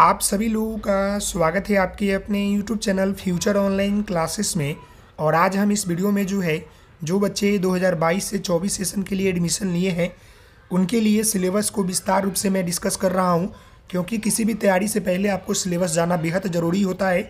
आप सभी लोगों का स्वागत है आपके अपने YouTube channel future online classes में और आज हम इस वीडियो में जो है जो बच्चे 2022 से 24 सेशन के लिए एडमिशन लिए हैं उनके लिए सिलेबस को विस्तार रूप से मैं डिस्कस कर रहा हूं क्योंकि किसी भी तैयारी से पहले आपको सिलेबस जाना बेहद ज़रूरी होता है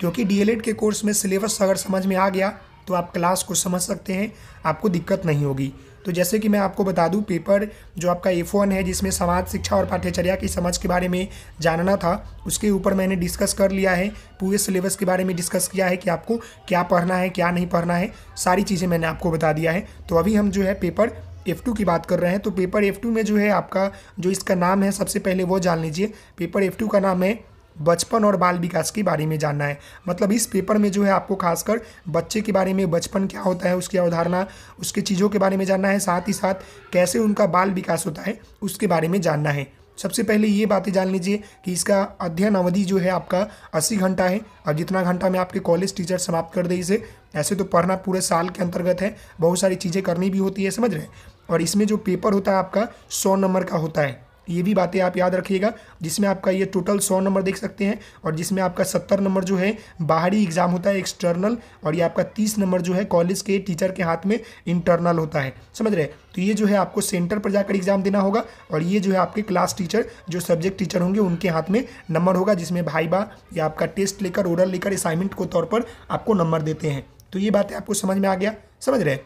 क्योंकि डी के कोर्स में सिलेबस अगर समझ में आ गया तो आप क्लास को समझ सकते हैं आपको दिक्कत नहीं होगी तो जैसे कि मैं आपको बता दूं पेपर जो आपका एफ वन है जिसमें समाज शिक्षा और पाठ्यचर्या की समझ के बारे में जानना था उसके ऊपर मैंने डिस्कस कर लिया है पूरे सिलेबस के बारे में डिस्कस किया है कि आपको क्या पढ़ना है क्या नहीं पढ़ना है सारी चीज़ें मैंने आपको बता दिया है तो अभी हम जो है पेपर एफ़ टू की बात कर रहे हैं तो पेपर एफ़ टू में जो है आपका जो इसका नाम है सबसे पहले वो जान लीजिए पेपर एफ़ टू का नाम है बचपन और बाल विकास के बारे में जानना है मतलब इस पेपर में जो है आपको खासकर बच्चे के बारे में बचपन क्या होता है उसकी अवधारणा उसके चीज़ों के बारे में जानना है साथ ही साथ कैसे उनका बाल विकास होता है उसके बारे में जानना है सबसे पहले ये बातें जान लीजिए कि इसका अध्ययन अवधि जो है आपका अस्सी घंटा है और जितना घंटा में आपके कॉलेज टीचर समाप्त कर दे इसे ऐसे तो पढ़ना पूरे साल के अंतर्गत है बहुत सारी चीज़ें करनी भी होती है समझ रहे हैं और इसमें जो पेपर होता है आपका सौ नंबर का होता है ये भी बातें आप याद रखिएगा जिसमें आपका ये टोटल सौ नंबर देख सकते हैं और जिसमें आपका सत्तर नंबर जो है बाहरी एग्जाम होता है एक्सटर्नल और ये आपका तीस नंबर जो है कॉलेज के टीचर के हाथ में इंटरनल होता है समझ रहे तो ये जो है आपको सेंटर पर जाकर एग्जाम देना होगा और ये जो है आपके क्लास टीचर जो सब्जेक्ट टीचर होंगे उनके हाथ में नंबर होगा जिसमें भाईबा या आपका टेस्ट लेकर ओरल लेकर असाइनमेंट को तौर पर आपको नंबर देते हैं तो ये बातें आपको समझ में आ गया समझ रहे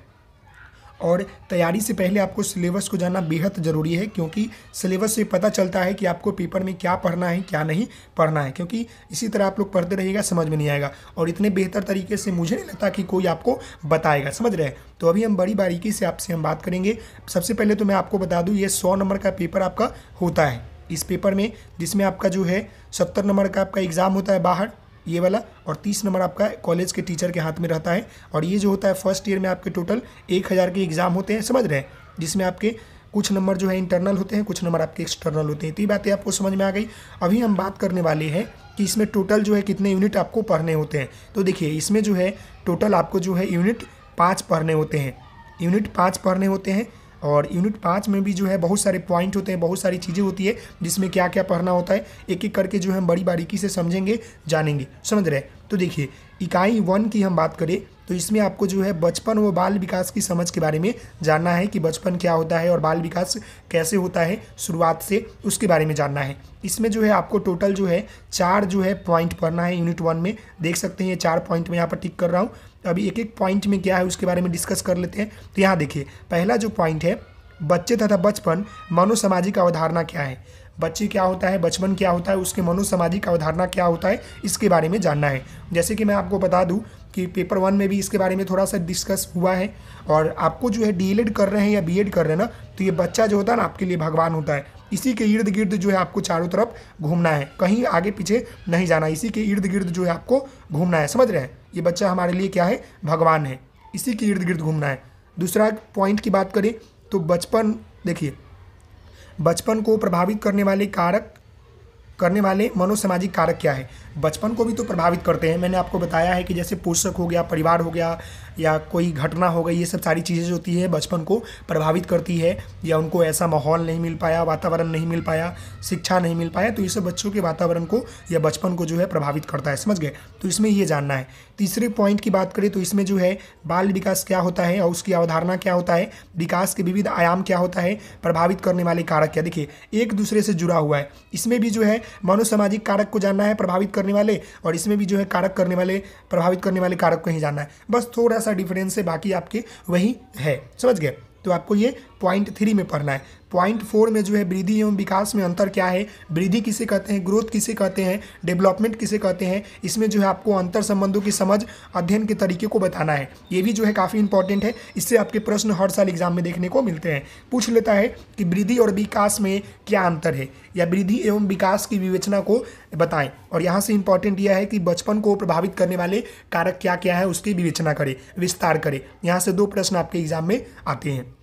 और तैयारी से पहले आपको सिलेबस को जानना बेहद ज़रूरी है क्योंकि सिलेबस से पता चलता है कि आपको पेपर में क्या पढ़ना है क्या नहीं पढ़ना है क्योंकि इसी तरह आप लोग पढ़ते रहिएगा समझ में नहीं आएगा और इतने बेहतर तरीके से मुझे नहीं लगता कि कोई आपको बताएगा समझ रहे तो अभी हम बड़ी बारीकी से आपसे हम बात करेंगे सबसे पहले तो मैं आपको बता दूँ ये सौ नंबर का पेपर आपका होता है इस पेपर में जिसमें आपका जो है सत्तर नंबर का आपका एग्ज़ाम होता है बाहर ये वाला और तीस नंबर आपका कॉलेज के टीचर के हाथ में रहता है और ये जो होता है फर्स्ट ईयर में आपके टोटल एक हज़ार के एग्ज़ाम होते हैं समझ रहे हैं जिसमें आपके कुछ नंबर जो है इंटरनल होते हैं कुछ नंबर आपके एक्सटर्नल होते हैं तो ये बातें आपको समझ में आ गई अभी हम बात करने वाले हैं कि इसमें टोटल जो है कितने यूनिट आपको पढ़ने होते हैं तो देखिए इसमें जो है टोटल आपको जो है यूनिट पाँच पढ़ने होते हैं यूनिट पाँच पढ़ने होते हैं और यूनिट पाँच में भी जो है बहुत सारे पॉइंट होते हैं बहुत सारी चीज़ें होती है जिसमें क्या क्या पढ़ना होता है एक एक करके जो हम बड़ी बारीकी से समझेंगे जानेंगे समझ रहे तो देखिए इकाई वन की हम बात करें तो इसमें आपको जो है बचपन व बाल विकास की समझ के बारे में जानना है कि बचपन क्या होता है और बाल विकास कैसे होता है शुरुआत से उसके बारे में जानना है इसमें जो है आपको टोटल जो है चार जो है पॉइंट पढ़ना है यूनिट वन में देख सकते हैं ये चार पॉइंट में यहाँ पर टिक कर रहा हूँ तो अभी एक एक पॉइंट में क्या है उसके बारे में डिस्कस कर लेते हैं तो यहाँ देखिए पहला जो पॉइंट है बच्चे तथा बचपन मनोसामाजिक अवधारणा क्या है बच्चे क्या होता है बचपन क्या होता है उसके मनोसामाजिक अवधारणा क्या होता है इसके बारे में जानना है जैसे कि मैं आपको बता दूँ कि पेपर वन में भी इसके बारे में थोड़ा सा डिस्कस हुआ है और आपको जो है डी e कर रहे हैं या बी कर रहे हैं ना तो ये बच्चा जो होता है ना आपके लिए भगवान होता है इसी के इर्द गिर्द जो है आपको चारों तरफ घूमना है कहीं आगे पीछे नहीं जाना इसी के इर्द गिर्द जो है आपको घूमना है समझ रहे हैं ये बच्चा हमारे लिए क्या है भगवान है इसी के इर्द गिर्द घूमना है दूसरा पॉइंट की बात करें तो बचपन देखिए बचपन को प्रभावित करने वाले कारक करने वाले मनोसामाजिक कारक क्या है बचपन को भी तो प्रभावित करते हैं मैंने आपको बताया है कि जैसे पोषक हो गया परिवार हो गया या कोई घटना हो गई ये सब सारी चीज़ें जो होती है बचपन को प्रभावित करती है या उनको ऐसा माहौल नहीं मिल पाया वातावरण नहीं मिल पाया शिक्षा नहीं मिल पाया तो ये सब बच्चों के वातावरण को या बचपन को जो है प्रभावित करता है समझ गए तो इसमें ये जानना है तीसरे पॉइंट की बात करें तो इसमें जो है बाल विकास क्या होता है और उसकी अवधारणा क्या होता है विकास के विविध आयाम क्या होता है प्रभावित करने वाले कारक क्या देखिए एक दूसरे से जुड़ा हुआ है इसमें भी जो है मनोसामाजिक कारक को जानना है प्रभावित करने वाले और इसमें भी जो है कारक करने वाले प्रभावित करने वाले कारक को ही जानना है बस थोड़ा सा डिफरेंस है बाकी आपके वही है समझ गए तो आपको ये पॉइंट थ्री में पढ़ना है पॉइंट फोर में जो है वृद्धि एवं विकास में अंतर क्या है वृद्धि किसे कहते हैं ग्रोथ किसे कहते हैं डेवलपमेंट किसे कहते हैं इसमें जो है आपको अंतर संबंधों की समझ अध्ययन के तरीके को बताना है ये भी जो है काफ़ी इंपॉर्टेंट है इससे आपके प्रश्न हर साल एग्जाम में देखने को मिलते हैं पूछ लेता है कि वृद्धि और विकास में क्या अंतर है या वृद्धि एवं विकास की विवेचना को बताएं और यहाँ से इंपॉर्टेंट यह है कि बचपन को प्रभावित करने वाले कारक क्या क्या है उसकी विवेचना करें विस्तार करें यहाँ से दो प्रश्न आपके एग्जाम में आते हैं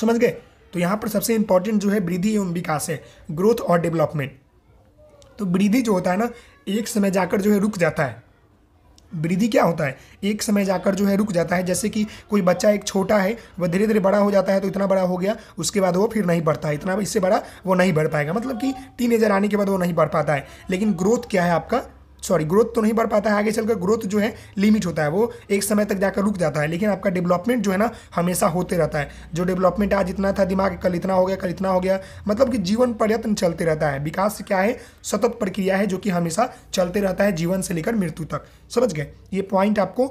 समझ गए तो यहाँ पर सबसे इंपॉर्टेंट जो है वृद्धि एवं विकास है ग्रोथ और डेवलपमेंट तो वृद्धि जो होता है ना एक समय जाकर जो है रुक जाता है वृद्धि क्या होता है एक समय जाकर जो है रुक जाता है जैसे कि कोई बच्चा एक छोटा है वह धीरे धीरे बड़ा हो जाता है तो इतना बड़ा हो गया उसके बाद वो फिर नहीं बढ़ता है इतना इससे बड़ा वो नहीं बढ़ पाएगा मतलब कि टीनेजर आने के बाद वो नहीं बढ़ पाता है लेकिन ग्रोथ क्या है आपका सॉरी ग्रोथ तो नहीं बढ़ पाता है आगे चलकर ग्रोथ जो है लिमिट होता है वो एक समय तक जाकर रुक जाता है लेकिन आपका डेवलपमेंट जो है ना हमेशा होते रहता है जो डेवलपमेंट आज इतना था दिमाग कल इतना हो गया कल इतना हो गया मतलब कि जीवन प्रयत्न चलते रहता है विकास क्या है सतत प्रक्रिया है जो कि हमेशा चलते रहता है जीवन से लेकर मृत्यु तक समझ गए ये पॉइंट आपको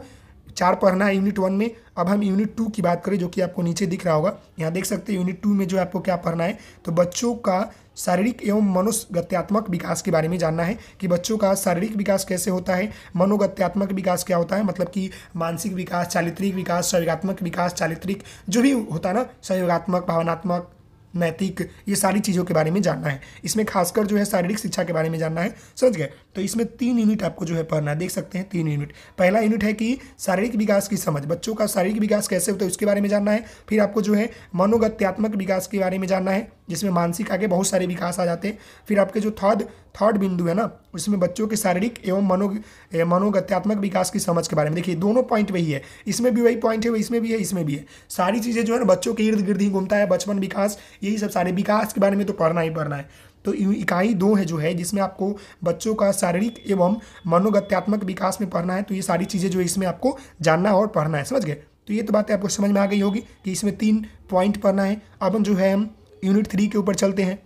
चार पढ़ना है यूनिट वन में अब हम यूनिट टू की बात करें जो कि आपको नीचे दिख रहा होगा यहाँ देख सकते हैं यूनिट टू में जो आपको क्या पढ़ना है तो बच्चों का शारीरिक एवं मनोगत्यात्मक विकास के बारे में जानना है कि बच्चों का शारीरिक विकास कैसे होता है मनोगत्यात्मक विकास क्या होता है मतलब कि मानसिक विकास चारित्रिक विकास सहयोगात्मक विकास चारित्रिक जो भी होता है ना सहयोगात्मक भावनात्मक नैतिक ये सारी चीज़ों के बारे में जानना है इसमें खासकर जो है शारीरिक शिक्षा के बारे में जानना है समझ गए तो इसमें तीन यूनिट आपको जो है पढ़ना है देख सकते हैं तीन यूनिट पहला यूनिट है कि शारीरिक विकास की समझ बच्चों का शारीरिक विकास कैसे होता है उसके बारे में जानना है फिर आपको जो है मनोगत्यात्मक विकास के बारे में जानना है जिसमें मानसिक आगे बहुत सारे विकास आ जाते हैं फिर आपके जो थर्ड थर्ड बिंदु है ना उसमें बच्चों के शारीरिक एवं मनो मनोगत्यात्मक विकास की समझ के बारे में देखिए दोनों पॉइंट वही है इसमें भी वही पॉइंट है वही इसमें भी है इसमें भी है सारी चीज़ें जो है ना बच्चों के इर्द गिर्द ही घूमता है बचपन विकास यही सब सारे विकास के बारे में तो पढ़ना ही पढ़ना है तो इकाई दो है जो है जिसमें आपको बच्चों का शारीरिक एवं मनोगत्यात्मक विकास में पढ़ना है तो ये सारी चीज़ें जो है इसमें आपको जानना है और पढ़ना है समझ गए तो ये तो बातें आपको समझ में आ गई होगी कि इसमें तीन पॉइंट पढ़ना है अब हम जो है हम यूनिट थ्री के ऊपर चलते हैं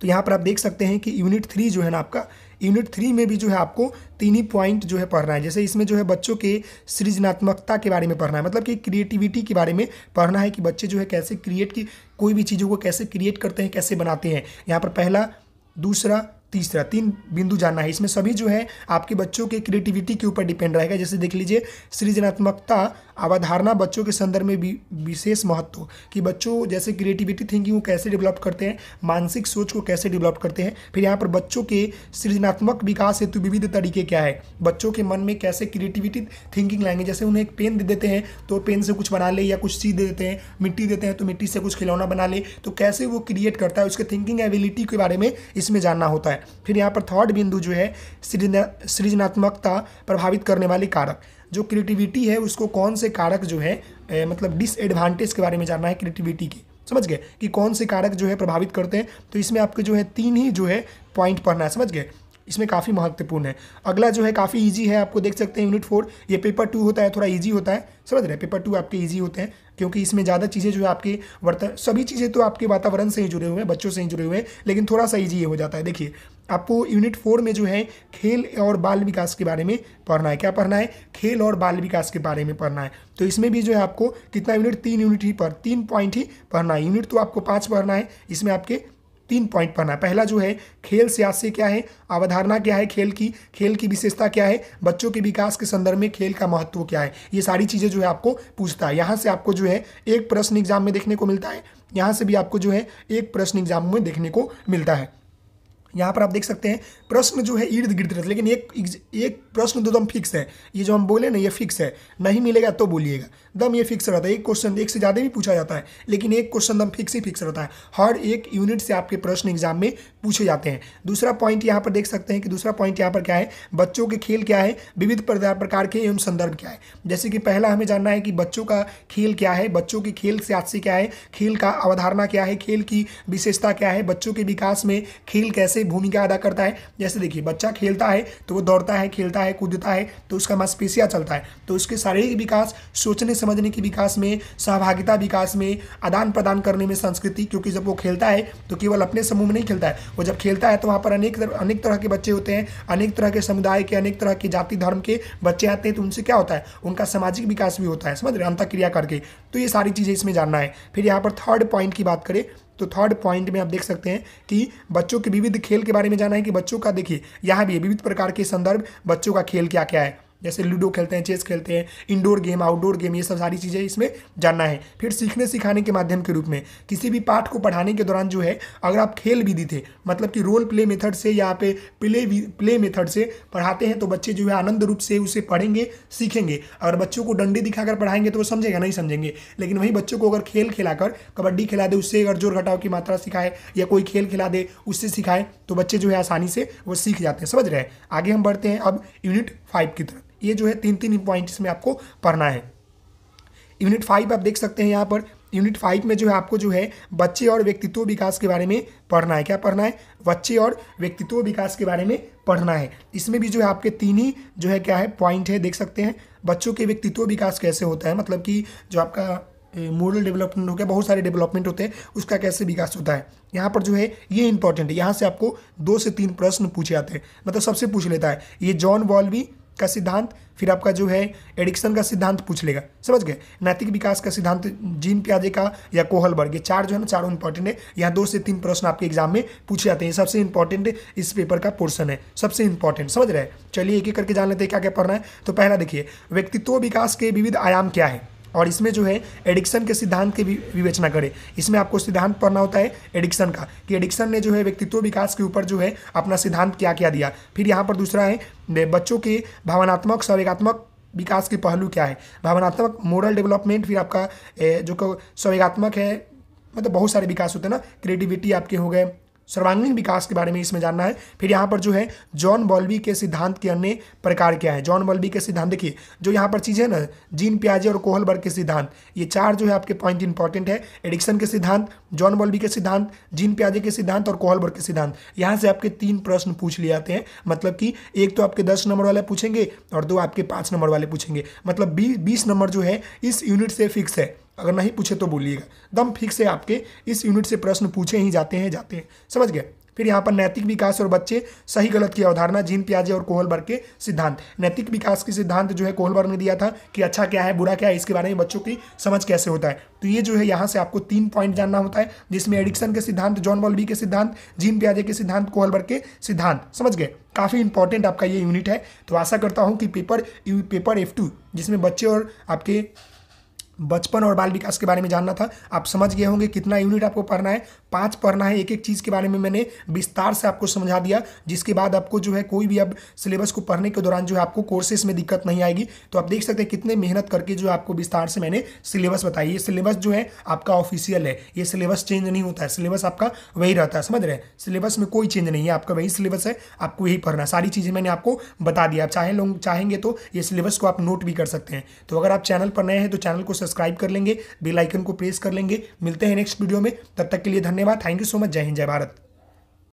तो यहाँ पर आप देख सकते हैं कि यूनिट थ्री जो है ना आपका यूनिट थ्री में भी जो है आपको तीन ही पॉइंट जो है पढ़ना है जैसे इसमें जो है बच्चों के सृजनात्मकता के बारे में पढ़ना है मतलब कि क्रिएटिविटी के बारे में पढ़ना है कि बच्चे जो है कैसे क्रिएट की कोई भी चीज़ों को कैसे क्रिएट करते हैं कैसे बनाते हैं यहाँ पर पहला दूसरा तीसरा तीन बिंदु जानना है इसमें सभी जो है आपके बच्चों के क्रिएटिविटी के ऊपर डिपेंड रहेगा जैसे देख लीजिए सृजनात्मकता अवधारणा बच्चों के संदर्भ में भी विशेष महत्व कि बच्चों जैसे क्रिएटिविटी थिंकिंग को कैसे डेवलप करते हैं मानसिक सोच को कैसे डेवलप करते हैं फिर यहाँ पर बच्चों के सृजनात्मक विकास हेतु विविध तरीके क्या है बच्चों के मन में कैसे क्रिएटिविटी थिंकिंग लाएंगे जैसे उन्हें एक पेन दे देते हैं तो पेन से कुछ बना ले या कुछ चीज़ दे देते हैं मिट्टी देते हैं तो मिट्टी से कुछ खिलौना बना ले तो कैसे वो क्रिएट करता है उसके थिंकिंग एबिलिटी के बारे में इसमें जानना होता है है फिर यहाँ पर थर्ड बिंदु जो है सृजनात्मकता प्रभावित करने वाले कारक जो क्रिएटिविटी है उसको कौन से कारक जो है ए, मतलब डिसएडवांटेज के बारे में जानना है क्रिएटिविटी के समझ गए कि कौन से कारक जो है प्रभावित करते हैं तो इसमें आपके जो है तीन ही जो है पॉइंट पढ़ना है समझ गए इसमें काफ़ी महत्वपूर्ण है अगला जो है काफ़ी ईजी है आपको देख सकते हैं यूनिट फोर ये पेपर टू होता है थोड़ा ईजी होता है समझ रहे हैं पेपर टू आपके ईजी होते हैं क्योंकि इसमें ज़्यादा चीज़ें जो है आपके वर्तन सभी चीज़ें तो आपके वातावरण से ही जुड़े हुए हैं बच्चों से ही जुड़े हुए हैं लेकिन थोड़ा सा ईजी ये हो जाता है देखिए आपको यूनिट फोर में जो है खेल और बाल विकास के बारे में पढ़ना है क्या पढ़ना है खेल और बाल विकास के बारे में पढ़ना है तो इसमें भी जो है आपको कितना यूनिट तीन यूनिट ही पर तीन पॉइंट ही पढ़ना है यूनिट तो आपको पाँच पढ़ना है इसमें आपके तीन पॉइंट पाना पहला जो है खेल से क्या है अवधारणा क्या है खेल की खेल की विशेषता क्या है बच्चों के विकास के संदर्भ में खेल का महत्व क्या है ये सारी चीज़ें जो है आपको पूछता है यहाँ से आपको जो है एक प्रश्न एग्जाम में देखने को मिलता है यहाँ से भी आपको जो है एक प्रश्न एग्जाम में देखने को मिलता है यहाँ पर आप देख सकते हैं प्रश्न जो है इर्द गिर्द रहते लेकिन एक एक प्रश्न तो दम फिक्स है ये जो हम बोले ना ये फिक्स है नहीं मिलेगा तो बोलिएगा दम ये फिक्स रहता है एक क्वेश्चन एक से ज़्यादा भी पूछा जाता है लेकिन एक क्वेश्चन दम फिक्स ही फिक्स रहता है हर एक यूनिट से आपके प्रश्न एग्जाम में पूछे जाते हैं दूसरा पॉइंट यहाँ पर देख सकते हैं कि दूसरा पॉइंट यहाँ पर क्या है बच्चों के खेल क्या है विविध प्रकार के एवं संदर्भ क्या है जैसे कि पहला हमें जानना है कि बच्चों का खेल क्या है बच्चों के खेल से आज से क्या है खेल का अवधारणा क्या है खेल की विशेषता क्या है बच्चों के विकास में खेल कैसे भूमिका अदा करता है जैसे देखिए बच्चा खेलता है तो वो दौड़ता है खेलता है कूदता है तो उसका मांसपेशिया चलता है तो उसके शारीरिक विकास सोचने समझने के विकास में सहभागिता विकास में आदान प्रदान करने में संस्कृति क्योंकि जब वो खेलता है तो केवल अपने समूह में नहीं खेलता है वो जब खेलता है तो वहाँ पर अनेक अनेक तरह के बच्चे होते हैं अनेक तरह के समुदाय के अनेक तरह के जाति धर्म के बच्चे आते हैं तो उनसे क्या होता है उनका सामाजिक विकास भी होता है समझ रहे अंतक्रिया करके तो ये सारी चीज़ें इसमें जानना है फिर यहाँ पर थर्ड पॉइंट की बात करें तो थर्ड पॉइंट में आप देख सकते हैं कि बच्चों के विविध खेल के बारे में जाना है कि बच्चों का देखिए यहाँ भी विविध प्रकार के संदर्भ बच्चों का खेल क्या क्या है जैसे लूडो खेलते हैं चेस खेलते हैं इंडोर गेम आउटडोर गेम ये सब सारी चीज़ें इसमें जानना है फिर सीखने सिखाने के माध्यम के रूप में किसी भी पाठ को पढ़ाने के दौरान जो है अगर आप खेल दी थे मतलब कि रोल प्ले मेथड से या पे प्ले प्ले मेथड से पढ़ाते हैं तो बच्चे जो है आनंद रूप से उसे पढ़ेंगे सीखेंगे अगर बच्चों को डंडे दिखाकर पढ़ाएंगे तो वो समझेगा नहीं समझेंगे लेकिन वहीं बच्चों को अगर खेल खिलाकर कबड्डी खिला दे उससे अगर जोर घटाव की मात्रा सिखाए या कोई खेल खिला दे उससे सिखाए तो बच्चे जो है आसानी से वो सीख जाते हैं समझ रहे हैं आगे हम बढ़ते हैं अब यूनिट फाइव की तरफ ये जो है तीन तीन पॉइंट इसमें आपको पढ़ना है यूनिट फाइव आप देख सकते हैं यहाँ पर यूनिट फाइव में जो है आपको जो है बच्चे और व्यक्तित्व विकास के बारे में पढ़ना है क्या पढ़ना है बच्चे और व्यक्तित्व विकास के बारे में पढ़ना है इसमें भी जो है आपके तीन ही जो है क्या है पॉइंट है देख सकते हैं बच्चों के व्यक्तित्व विकास कैसे होता है मतलब कि जो आपका मोरल डेवलपमेंट हो गया बहुत सारे डेवलपमेंट होते हैं उसका कैसे विकास होता है यहाँ पर जो है ये इंपॉर्टेंट है यहाँ से आपको दो से तीन प्रश्न पूछे जाते हैं मतलब सबसे पूछ लेता है ये जॉन वॉल भी का सिद्धांत फिर आपका जो है एडिक्शन का सिद्धांत पूछ लेगा समझ गए नैतिक विकास का सिद्धांत जीन प्याजे का या कोहल वर्ग ये चार जो है ना चारों इंपॉर्टेंट है यहाँ दो से तीन प्रश्न आपके एग्जाम में पूछे जाते हैं सबसे इंपॉर्टेंट इस पेपर का पोर्सन है सबसे इंपॉर्टेंट समझ रहे हैं चलिए एक एक करके जान लेते हैं क्या क्या पढ़ना है तो पहला देखिए व्यक्तित्व विकास के विविध आयाम क्या है और इसमें जो है एडिक्शन के सिद्धांत की विवेचना करें इसमें आपको सिद्धांत पढ़ना होता है एडिक्शन का कि एडिक्शन ने जो है व्यक्तित्व विकास के ऊपर जो है अपना सिद्धांत क्या क्या दिया फिर यहाँ पर दूसरा है बच्चों के भावनात्मक संवेगात्मक विकास के पहलू क्या है भावनात्मक मोरल डेवलपमेंट फिर आपका जो संवेगात्मक है मतलब बहुत सारे विकास होते हैं ना क्रिएटिविटी आपके हो गए सर्वांगीण विकास के बारे में इसमें जानना है फिर यहाँ पर जो है जॉन बॉल्बी के सिद्धांत के अन्य प्रकार क्या है जॉन बॉल्बी के सिद्धांत देखिए जो यहाँ पर चीज़ है ना जीन प्याजे और कोहलबर्ग के सिद्धांत ये चार जो है आपके पॉइंट इंपॉर्टेंट है एडिक्सन के सिद्धांत जॉन बॉल्बी के सिद्धांत जीन प्याजे के सिद्धांत और कोहलबर्ग के सिद्धांत यहाँ से आपके तीन प्रश्न पूछ लिए जाते हैं मतलब कि एक तो आपके दस नंबर वाले पूछेंगे और दो आपके पाँच नंबर वाले पूछेंगे मतलब बीस नंबर जो है इस यूनिट से फिक्स है अगर नहीं पूछे तो बोलिएगा दम फिक्स से आपके इस यूनिट से प्रश्न पूछे ही जाते हैं जाते हैं समझ गए फिर यहाँ पर नैतिक विकास और बच्चे सही गलत की अवधारणा जीन प्याजे और कोहलबर्ग के सिद्धांत नैतिक विकास के सिद्धांत जो है कोहलबर्ग ने दिया था कि अच्छा क्या है बुरा क्या है इसके बारे में बच्चों की समझ कैसे होता है तो ये जो है यहाँ से आपको तीन पॉइंट जानना होता है जिसमें एडिक्शन के सिद्धांत जॉन बॉल्बी के सिद्धांत जीन प्याजे के सिद्धांत कोहलबर्ग के सिद्धांत समझ गए काफ़ी इंपॉर्टेंट आपका ये यूनिट है तो आशा करता हूँ कि पेपर पेपर एफ जिसमें बच्चे और आपके बचपन और बाल विकास के बारे में जानना था आप समझ गए होंगे कितना यूनिट आपको पढ़ना है पांच पढ़ना है एक एक चीज़ के बारे में मैंने विस्तार से आपको समझा दिया जिसके बाद आपको जो है कोई भी अब सिलेबस को पढ़ने के दौरान जो है आपको कोर्सेस में दिक्कत नहीं आएगी तो आप देख सकते हैं कितने मेहनत करके जो आपको विस्तार से मैंने सिलेबस बताया ये सिलेबस जो है आपका ऑफिशियल है ये सिलेबस चेंज नहीं होता है सिलेबस आपका वही रहता है समझ रहे हैं सिलेबस में कोई चेंज नहीं है आपका वही सिलेबस है आपको यही पढ़ना सारी चीज़ें मैंने आपको बता दिया आप चाहे लोग चाहेंगे तो ये सिलेबस को आप नोट भी कर सकते हैं तो अगर आप चैनल पर नए हैं तो चैनल को सब्सक्राइब कर लेंगे बेलाइकन को प्रेस कर लेंगे मिलते हैं नेक्स्ट वीडियो में तब तक के लिए धन्यवाद धन्यवाद थैंक यू सो मच जय हिंद जय भारत